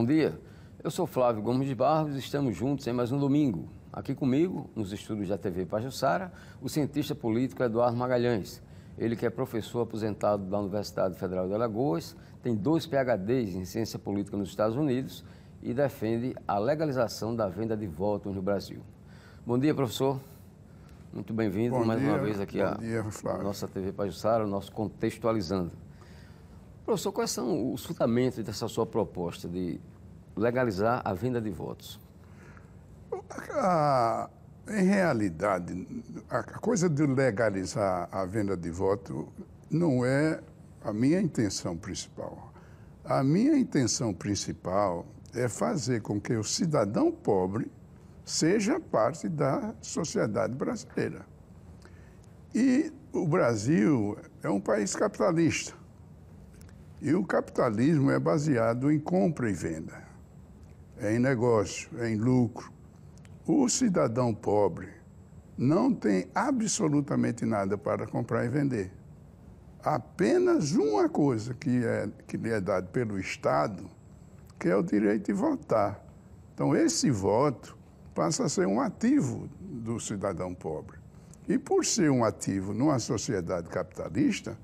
Bom dia. Eu sou Flávio Gomes de Barros e estamos juntos em mais um domingo. Aqui comigo, nos estúdios da TV Pajussara, o cientista político Eduardo Magalhães. Ele que é professor aposentado da Universidade Federal de Alagoas, tem dois PhDs em ciência política nos Estados Unidos e defende a legalização da venda de votos no Brasil. Bom dia, professor. Muito bem-vindo mais dia, uma vez aqui à nossa TV Pajussara, nosso Contextualizando. Professor, quais são os fundamentos dessa sua proposta de legalizar a venda de votos? em realidade, a coisa de legalizar a venda de voto não é a minha intenção principal. A minha intenção principal é fazer com que o cidadão pobre seja parte da sociedade brasileira. E o Brasil é um país capitalista. E o capitalismo é baseado em compra e venda, é em negócio, é em lucro. O cidadão pobre não tem absolutamente nada para comprar e vender. Apenas uma coisa que, é, que lhe é dado pelo Estado, que é o direito de votar. Então, esse voto passa a ser um ativo do cidadão pobre. E por ser um ativo numa sociedade capitalista,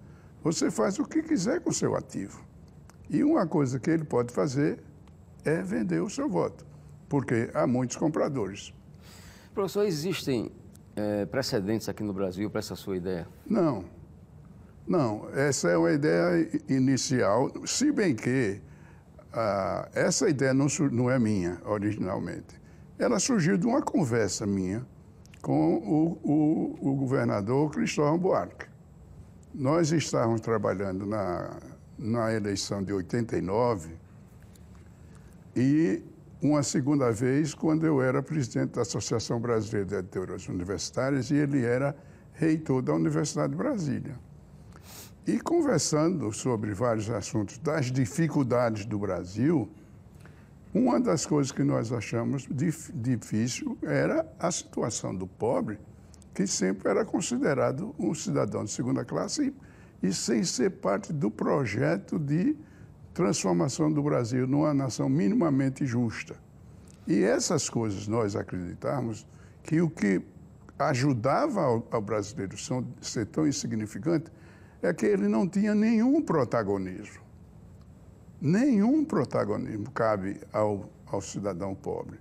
você faz o que quiser com o seu ativo. E uma coisa que ele pode fazer é vender o seu voto, porque há muitos compradores. Professor, existem é, precedentes aqui no Brasil para essa sua ideia? Não. Não, essa é uma ideia inicial, se bem que ah, essa ideia não, não é minha originalmente. Ela surgiu de uma conversa minha com o, o, o governador Cristóvão Buarque. Nós estávamos trabalhando na, na eleição de 89 e uma segunda vez quando eu era presidente da Associação Brasileira de Editoras Universitárias e ele era reitor da Universidade de Brasília. E conversando sobre vários assuntos das dificuldades do Brasil, uma das coisas que nós achamos dif difícil era a situação do pobre que sempre era considerado um cidadão de segunda classe e, sem ser parte do projeto de transformação do Brasil numa nação minimamente justa. E essas coisas nós acreditarmos que o que ajudava ao, brasileiro ser tão insignificante é que ele não tinha nenhum protagonismo. Nenhum protagonismo cabe ao, ao cidadão pobre.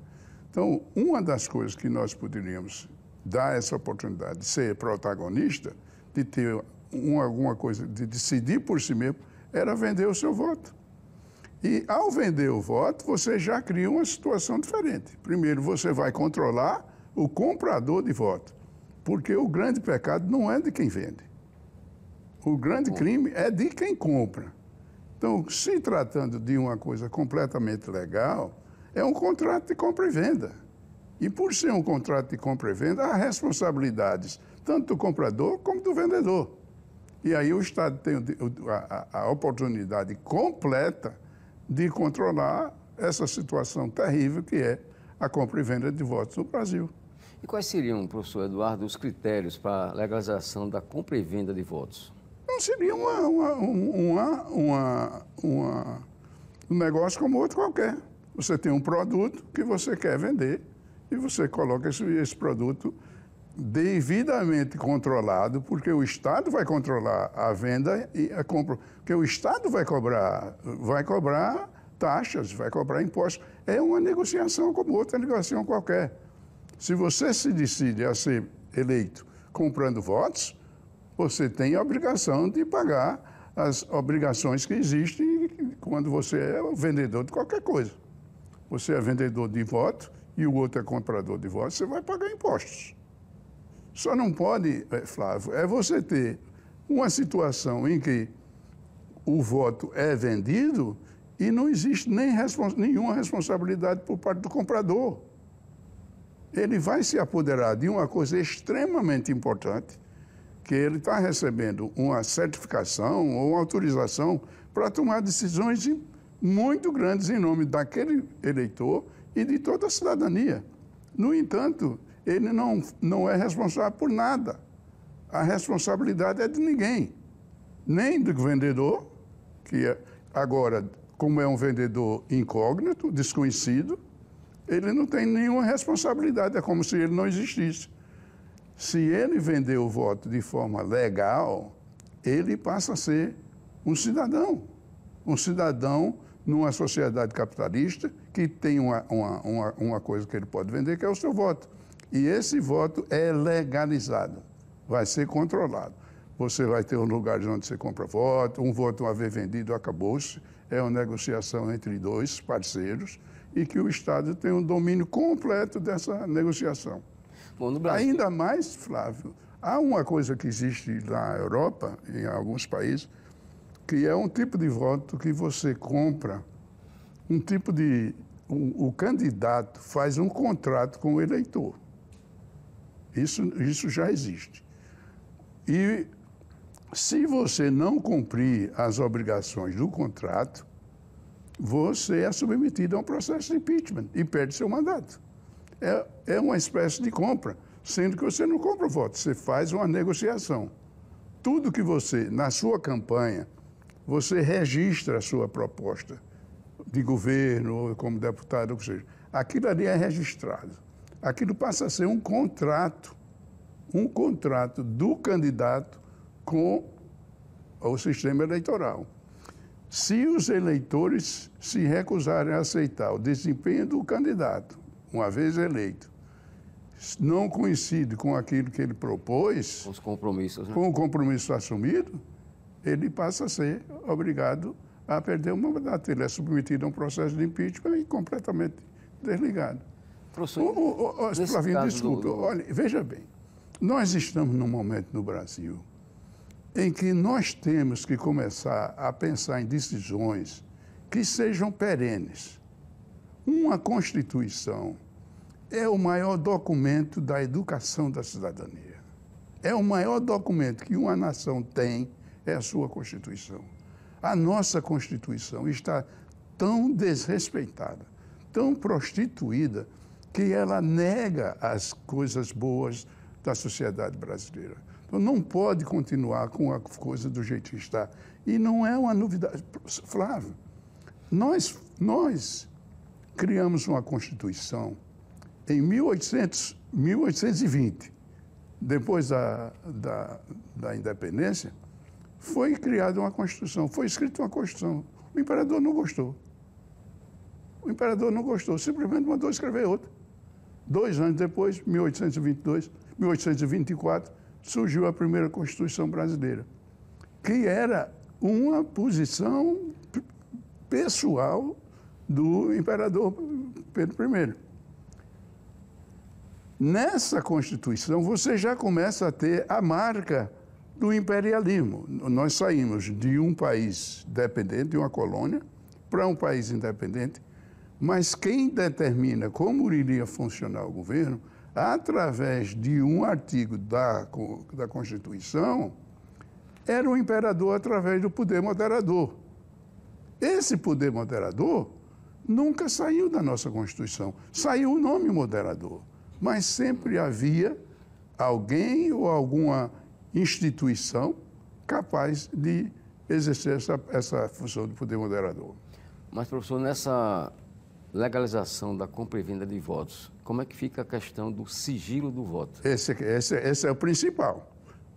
Então, uma das coisas que nós poderíamos dá essa oportunidade de ser protagonista, de ter um, alguma coisa, de decidir por si mesmo, era vender o seu voto. E ao vender o voto, você já cria uma situação diferente. Primeiro, você vai controlar o comprador de voto, porque o grande pecado não é de quem vende. O grande crime é de quem compra. Então, se tratando de uma coisa completamente legal, é um contrato de compra e venda. E por ser um contrato de compra e venda, há responsabilidades tanto do comprador como do vendedor. E aí o Estado tem a, a, a oportunidade completa de controlar essa situação terrível que é a compra e venda de votos no Brasil. E quais seriam, professor Eduardo, os critérios para a legalização da compra e venda de votos? Não seria uma, uma, uma, uma, uma um negócio como outro qualquer. Você tem um produto que você quer vender e você coloca esse, esse produto devidamente controlado, porque o Estado vai controlar a venda e a compra, porque o Estado vai cobrar, vai cobrar taxas, vai cobrar impostos. É uma negociação como outra negociação qualquer. Se você se decide a ser eleito comprando votos, você tem a obrigação de pagar as obrigações que existem quando você é vendedor de qualquer coisa. Você é vendedor de voto, e o outro é comprador de votos, você vai pagar impostos. Só não pode, é, Flávio, é você ter uma situação em que o voto é vendido e não existe nem respons nenhuma responsabilidade por parte do comprador. Ele vai se apoderar de uma coisa extremamente importante, que ele está recebendo uma certificação ou uma autorização para tomar decisões muito grandes em nome daquele eleitor e de toda a cidadania. No entanto, ele não, não é responsável por nada. A responsabilidade é de ninguém, nem do vendedor, que é, agora, como é um vendedor incógnito, desconhecido, ele não tem nenhuma responsabilidade, é como se ele não existisse. Se ele vender o voto de forma legal, ele passa a ser um cidadão, um cidadão numa sociedade capitalista que tem uma, uma, uma, uma, coisa que ele pode vender, que é o seu voto. E esse voto é legalizado, vai ser controlado. Você vai ter um lugar onde você compra voto, um voto uma vez vendido, acabou-se. É uma negociação entre dois parceiros e que o Estado tem um domínio completo dessa negociação. Bom, Ainda mais, Flávio, há uma coisa que existe na Europa, em alguns países, que é um tipo de voto que você compra, um tipo de. O, o candidato faz um contrato com o eleitor. Isso, isso já existe. E se você não cumprir as obrigações do contrato, você é submetido a um processo de impeachment e perde seu mandato. É, é uma espécie de compra, sendo que você não compra o voto, você faz uma negociação. Tudo que você, na sua campanha, você registra a sua proposta de governo, como deputado, ou seja. Aquilo ali é registrado. Aquilo passa a ser um contrato, um contrato do candidato com o sistema eleitoral. Se os eleitores se recusarem a aceitar o desempenho do candidato, uma vez eleito, não coincide com aquilo que ele propôs, com os compromissos, né? com o compromisso assumido, ele passa a ser obrigado a perder o mandato. Ele é submetido a um processo de impeachment e completamente desligado. Professor, o, o, o Flavinho, desculpe. Do... Olha, veja bem, nós estamos num momento no Brasil em que nós temos que começar a pensar em decisões que sejam perenes. Uma Constituição é o maior documento da educação da cidadania. É o maior documento que uma nação tem é a sua Constituição. A nossa Constituição está tão desrespeitada, tão prostituída, que ela nega as coisas boas da sociedade brasileira. Então não pode continuar com a coisa do jeito que está. E não é uma novidade. Flávio, nós, nós criamos uma Constituição em 1800, 1820, depois da, da, da independência, foi criada uma Constituição, foi escrita uma Constituição. O imperador não gostou. O imperador não gostou, simplesmente mandou escrever outra. Dois anos depois, 1822, 1824, surgiu a primeira Constituição brasileira, que era uma posição pessoal do imperador Pedro I. Nessa Constituição, você já começa a ter a marca do imperialismo. Nós saímos de um país dependente, de uma colônia, para um país independente, mas quem determina como iria funcionar o governo, através de um artigo da, da Constituição, era o imperador através do poder moderador. Esse poder moderador nunca saiu da nossa Constituição. Saiu o nome moderador, mas sempre havia alguém ou alguma instituição capaz de exercer essa, essa função de poder moderador. Mas, professor, nessa legalização da compra e venda de votos, como é que fica a questão do sigilo do voto? Esse, esse, esse é o principal.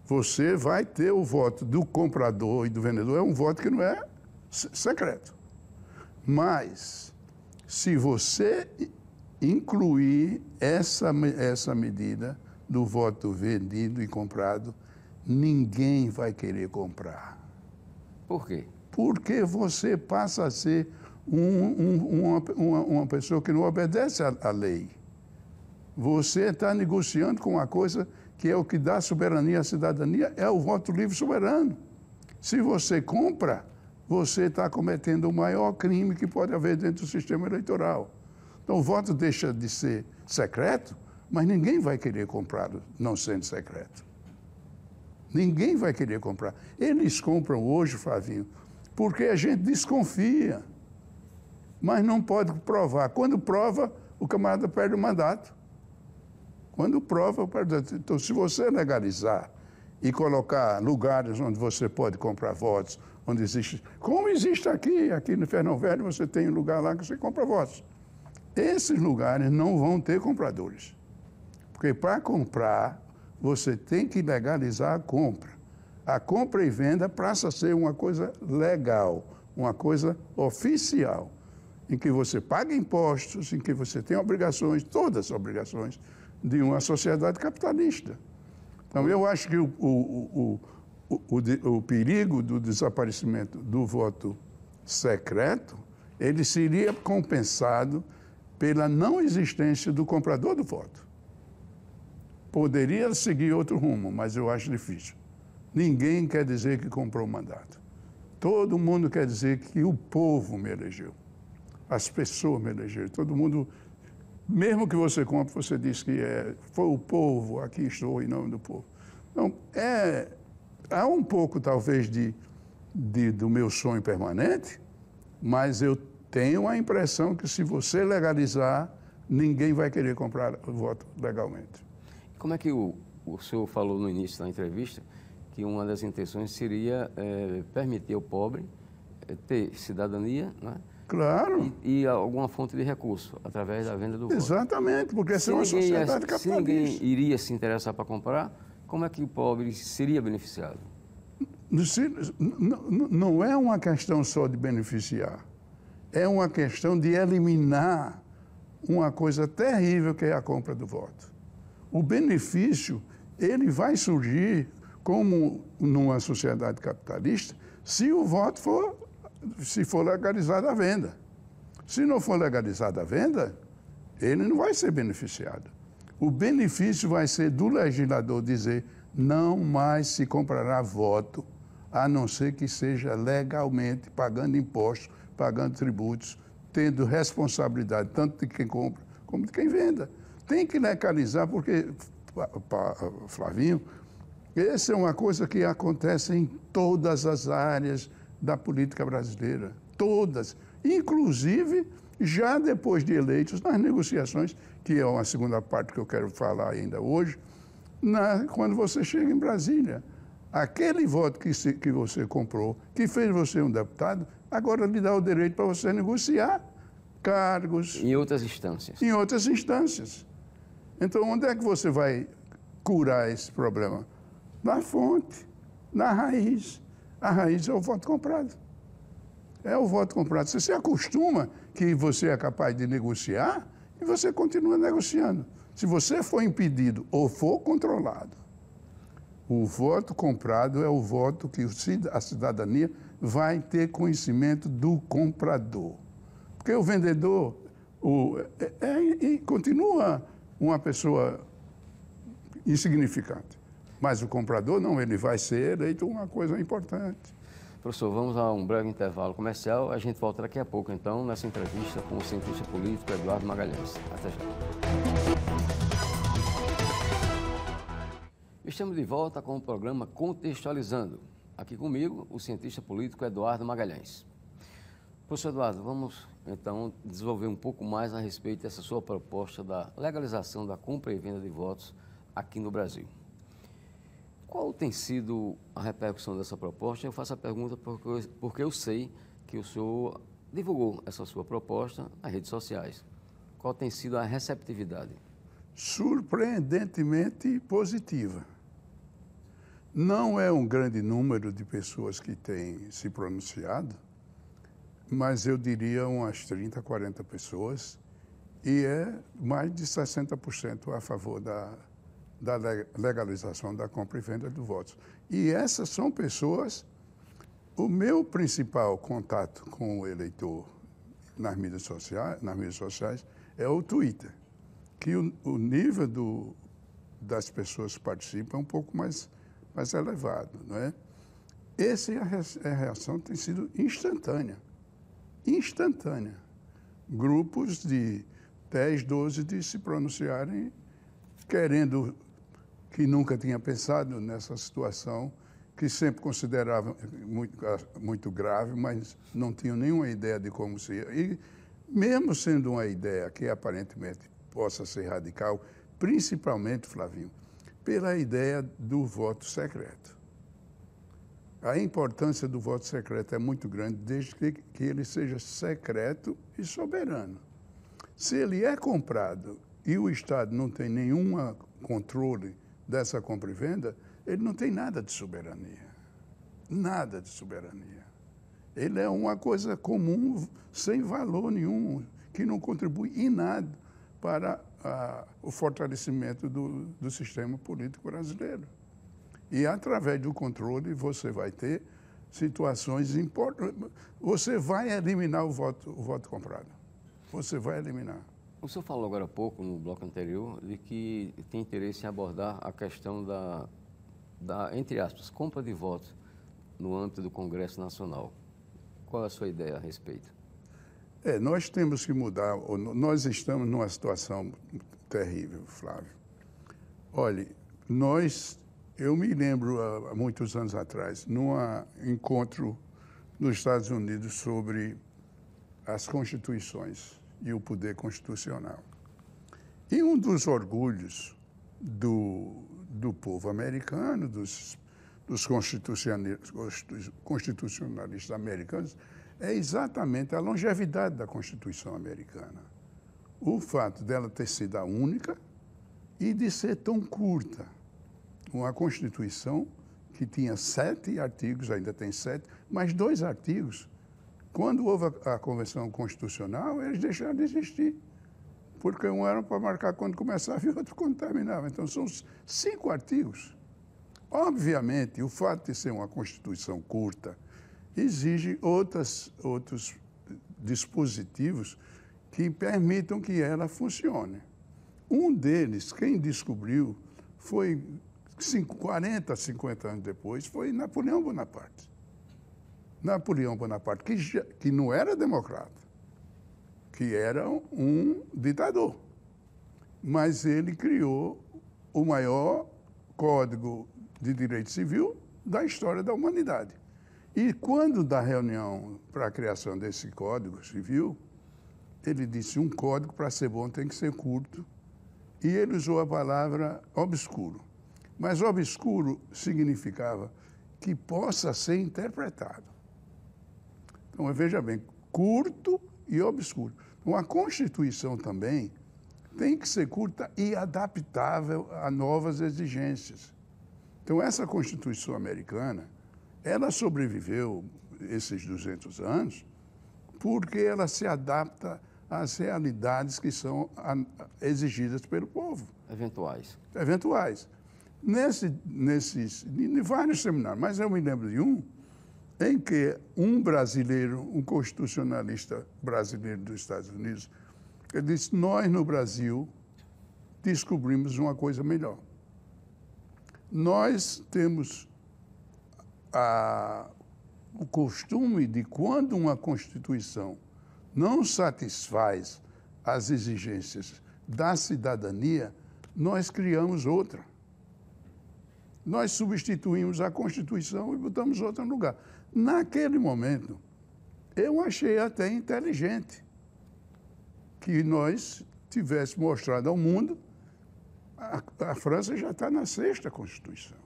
Você vai ter o voto do comprador e do vendedor, é um voto que não é secreto. Mas, se você incluir essa, essa medida do voto vendido e comprado, ninguém vai querer comprar. Por quê? Porque você passa a ser um, um, uma, uma, uma, pessoa que não obedece à lei. Você está negociando com uma coisa que é o que dá soberania à cidadania, é o voto livre soberano. Se você compra, você está cometendo o maior crime que pode haver dentro do sistema eleitoral. Então, o voto deixa de ser secreto, mas ninguém vai querer comprá-lo não sendo secreto. Ninguém vai querer comprar. Eles compram hoje, Flavinho, porque a gente desconfia. Mas não pode provar. Quando prova, o camarada perde o mandato. Quando prova, perde. O então, se você legalizar e colocar lugares onde você pode comprar votos, onde existe. Como existe aqui, aqui no Fernão Velho, você tem um lugar lá que você compra votos. Esses lugares não vão ter compradores. Porque para comprar, você tem que legalizar a compra. A compra e venda passa a ser uma coisa legal, uma coisa oficial, em que você paga impostos, em que você tem obrigações, todas as obrigações de uma sociedade capitalista. Então, eu acho que o, o, o, o perigo do desaparecimento do voto secreto, ele seria compensado pela não existência do comprador do voto. Poderia seguir outro rumo, mas eu acho difícil. Ninguém quer dizer que comprou o mandato. Todo mundo quer dizer que o povo me elegeu. As pessoas me elegeram. Todo mundo, mesmo que você compre, você diz que é, foi o povo, aqui estou em nome do povo. Então, é, há um pouco, talvez, de, de, do meu sonho permanente, mas eu tenho a impressão que se você legalizar, ninguém vai querer comprar o voto legalmente. Como é que o, o senhor falou no início da entrevista que uma das intenções seria é, permitir ao pobre eh, ter cidadania, né? Claro. E, e, alguma fonte de recurso, através da venda do voto. Exatamente, porque essa se é uma sociedade ia, capitalista. Se ninguém iria se interessar para comprar, como é que o pobre seria beneficiado? Não é uma questão só de beneficiar, é uma questão de eliminar uma coisa terrível que é a compra do voto o benefício ele vai surgir como numa sociedade capitalista se o voto for se for legalizada a venda. Se não for legalizada a venda, ele não vai ser beneficiado. O benefício vai ser do legislador dizer não mais se comprará voto, a não ser que seja legalmente, pagando impostos, pagando tributos, tendo responsabilidade tanto de quem compra como de quem venda. Tem que legalizar, porque, Flavinho, essa é uma coisa que acontece em todas as áreas da política brasileira. Todas. Inclusive, já depois de eleitos, nas negociações, que é uma segunda parte que eu quero falar ainda hoje, na, quando você chega em Brasília. Aquele voto que, se, que você comprou, que fez você um deputado, agora lhe dá o direito para você negociar cargos. Em outras instâncias. Em outras instâncias. Então, onde é que você vai curar esse problema? Na fonte, na raiz. A raiz é o voto comprado. É o voto comprado. Você se acostuma que você é capaz de negociar e você continua negociando. Se você for impedido ou for controlado, o voto comprado é o voto que a cidadania vai ter conhecimento do comprador. Porque o vendedor o, é, é, é, continua uma pessoa insignificante. Mas o comprador não, ele vai ser eleito uma coisa importante. Professor, vamos a um breve intervalo comercial. A gente volta daqui a pouco, então, nessa entrevista com o cientista político Eduardo Magalhães. Até já. Estamos de volta com o programa Contextualizando. Aqui comigo, o cientista político Eduardo Magalhães. Professor Eduardo, vamos então desenvolver um pouco mais a respeito dessa sua proposta da legalização da compra e venda de votos aqui no Brasil. Qual tem sido a repercussão dessa proposta? Eu faço a pergunta porque eu, porque eu sei que o senhor divulgou essa sua proposta nas redes sociais. Qual tem sido a receptividade? Surpreendentemente positiva. Não é um grande número de pessoas que têm se pronunciado, mas eu diria umas 30, 40 pessoas, e é mais de 60% a favor da, da legalização da compra e venda de votos. E essas são pessoas. O meu principal contato com o eleitor nas mídias sociais, nas mídias sociais é o Twitter, que o, o nível do, das pessoas que participam é um pouco mais, mais elevado. Não é? Essa é a reação tem sido instantânea instantânea. Grupos de 10, 12 de se pronunciarem, querendo, que nunca tinha pensado nessa situação, que sempre considerava muito, ah, muito grave, mas não tinham nenhuma ideia de como seria. E, mesmo sendo uma ideia que aparentemente possa ser radical, principalmente, Flavinho, pela ideia do voto secreto. A importância do voto secreto é muito grande, desde que, que ele seja secreto e soberano. Se ele é comprado e o Estado não tem nenhum controle dessa compra e venda, ele não tem nada de soberania. Nada de soberania. Ele é uma coisa comum, sem valor nenhum, que não contribui em nada para a, ah, o fortalecimento do, do sistema político brasileiro. E através do controle você vai ter situações importantes. Você vai eliminar o voto, o voto comprado. Você vai eliminar. O senhor falou agora há pouco, no bloco anterior, de que tem interesse em abordar a questão da, da entre aspas, compra de votos no âmbito do Congresso Nacional. Qual é a sua ideia a respeito? É, nós temos que mudar. Nós estamos numa situação terrível, Flávio. Olhe, nós eu me lembro, há muitos anos atrás, num ah, encontro nos Estados Unidos sobre as constituições e o poder constitucional. E um dos orgulhos do, do povo americano, dos, dos constitucionalistas americanos, é exatamente a longevidade da Constituição americana. O fato dela ter sido a única e de ser tão curta uma Constituição que tinha sete artigos, ainda tem sete, mas dois artigos, quando houve a, a Convenção Constitucional, eles deixaram de existir. Porque um era para marcar quando começava e outro quando terminava. Então, são cinco artigos. Obviamente, o fato de ser uma Constituição curta exige outras, outros dispositivos que permitam que ela funcione. Um deles, quem descobriu, foi cinco, 40, 50 anos depois, foi Napoleão Bonaparte. Napoleão Bonaparte, que, já, que não era democrata, que era um ditador. Mas ele criou o maior código de direito civil da história da humanidade. E quando da reunião para a criação desse código civil, ele disse: um código para ser bom tem que ser curto. E ele usou a palavra obscuro. Mas obscuro significava que possa ser interpretado. Então, veja bem, curto e obscuro. Então, a Constituição também tem que ser curta e adaptável a novas exigências. Então, essa Constituição americana, ela sobreviveu esses 200 anos porque ela se adapta às realidades que são exigidas pelo povo. Eventuais. Eventuais. Nesse, nesses, em vários seminários, mas eu me lembro de um, em que um brasileiro, um constitucionalista brasileiro dos Estados Unidos, ele disse: Nós no Brasil descobrimos uma coisa melhor. Nós temos a, o costume de, quando uma Constituição não satisfaz as exigências da cidadania, nós criamos outra nós substituímos a Constituição e botamos outra no lugar. Naquele momento, eu achei até inteligente que nós tivesse mostrado ao mundo a, a França já está na sexta Constituição.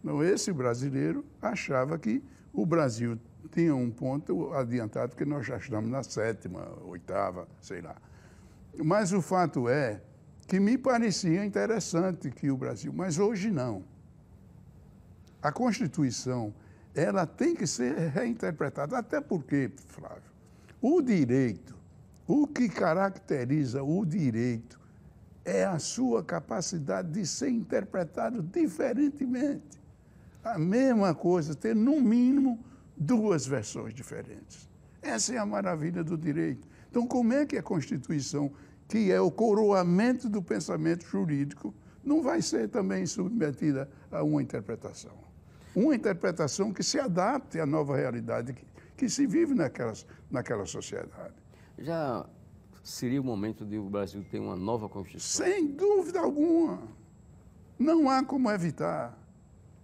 Então, esse brasileiro achava que o Brasil tinha um ponto adiantado, que nós já estamos na sétima, oitava, sei lá. Mas o fato é que me parecia interessante que o Brasil, mas hoje não a Constituição ela tem que ser reinterpretada, até porque, Flávio, o direito, o que caracteriza o direito é a sua capacidade de ser interpretado diferentemente. A mesma coisa ter, no mínimo, duas versões diferentes. Essa é a maravilha do direito. Então, como é que a Constituição, que é o coroamento do pensamento jurídico, não vai ser também submetida a uma interpretação? uma interpretação que se adapte à nova realidade que, que se vive naquelas, naquela sociedade. Já seria o momento de o Brasil ter uma nova Constituição? Sem dúvida alguma. Não há como evitar.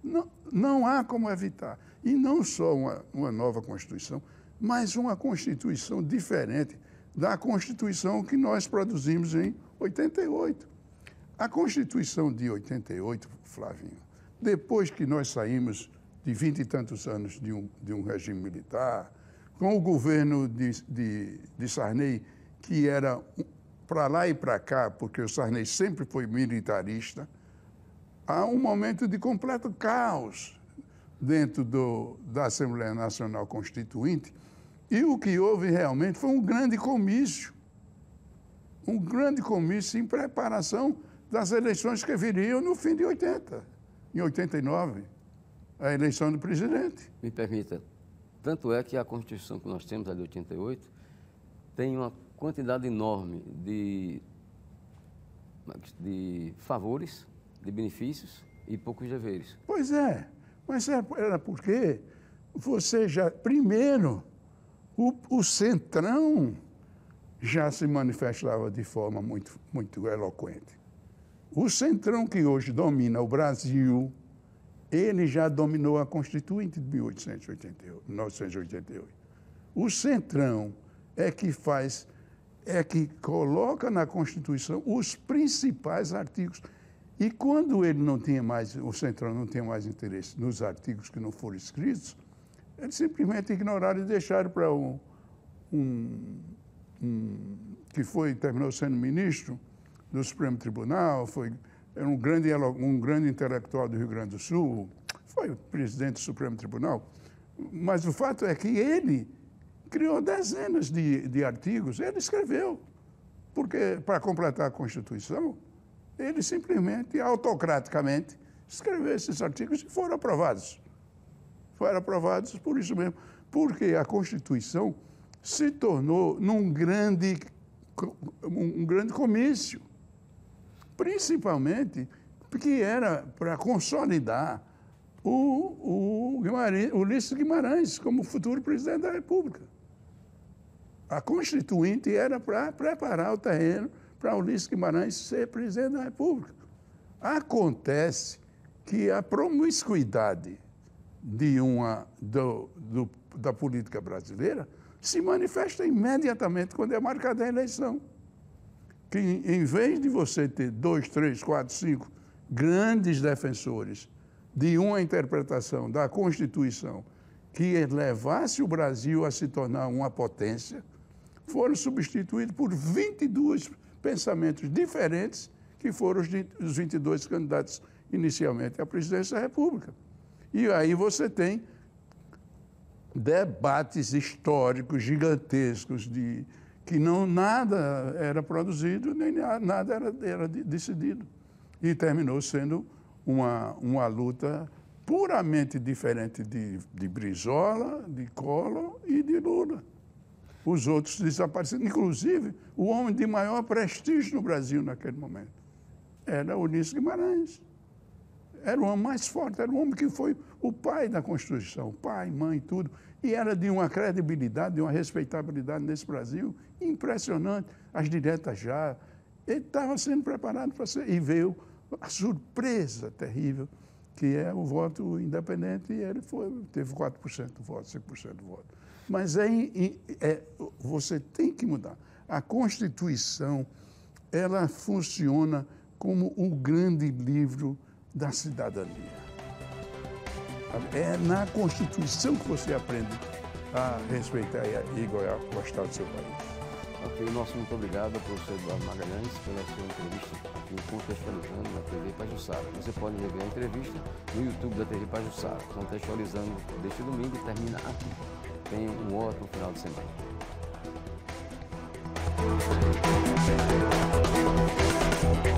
Não, não há como evitar. E não só uma, uma nova Constituição, mas uma Constituição diferente da Constituição que nós produzimos em 88. A Constituição de 88, Flavinho, depois que nós saímos de vinte e tantos anos de um, de um regime militar, com o governo de, de, de Sarney, que era para lá e para cá, porque o Sarney sempre foi militarista, há um momento de completo caos dentro do, da Assembleia Nacional Constituinte. E o que houve realmente foi um grande comício. Um grande comício em preparação das eleições que viriam no fim de 80 em 89, a eleição do presidente. Me permita, tanto é que a Constituição que nós temos, a de 88, tem uma quantidade enorme de, de favores, de benefícios e poucos deveres. Pois é, mas é, era porque você já, primeiro, o, o Centrão já se manifestava de forma muito, muito eloquente. O centrão que hoje domina o Brasil, ele já dominou a Constituinte de 1888, 1988. O centrão é que faz, é que coloca na Constituição os principais artigos. E quando ele não tinha mais, o centrão não tinha mais interesse nos artigos que não foram escritos, eles simplesmente ignoraram e deixaram para um, um, um que foi terminou sendo ministro, do Supremo Tribunal, foi era um grande, um grande intelectual do Rio Grande do Sul, foi o presidente do Supremo Tribunal. Mas o fato é que ele criou dezenas de, de artigos, ele escreveu, porque para completar a Constituição, ele simplesmente, autocraticamente, escreveu esses artigos e foram aprovados. Foram aprovados por isso mesmo, porque a Constituição se tornou num grande, um grande comício principalmente porque era para consolidar o, o, Ulisses Guimarães como futuro presidente da República. A Constituinte era para preparar o terreno para Ulisses Guimarães ser presidente da República. Acontece que a promiscuidade de uma, do, do, da política brasileira se manifesta imediatamente quando é marcada a eleição que em vez de você ter dois, três, quatro, cinco grandes defensores de uma interpretação da Constituição que levasse o Brasil a se tornar uma potência, foram substituídos por 22 pensamentos diferentes que foram os 22 candidatos inicialmente à presidência da República. E aí você tem debates históricos gigantescos de que não nada era produzido, nem nada era, era decidido. E terminou sendo uma, uma luta puramente diferente de, de Brizola, de Collor e de Lula. Os outros desapareceram, inclusive o homem de maior prestígio no Brasil naquele momento era Ulisses Guimarães. Era o homem mais forte, era o homem que foi o pai da Constituição, pai, mãe, tudo, e era de uma credibilidade, de uma respeitabilidade nesse Brasil impressionante. As diretas já. Ele estava sendo preparado para ser. E veio a surpresa terrível, que é o voto independente, e ele foi, teve 4% do voto, 5% do voto. Mas é, é, você tem que mudar. A Constituição, ela funciona como o grande livro da cidadania. É na Constituição que você aprende a respeitar e a gostar do seu país. Ok, nosso muito obrigado, professor Eduardo Magalhães, pela sua entrevista aqui no Contextualizando na TV Pajussara. Você pode rever a entrevista no YouTube da TV Pajussara. Contextualizando deste domingo e termina aqui. Tenha um ótimo final de semana.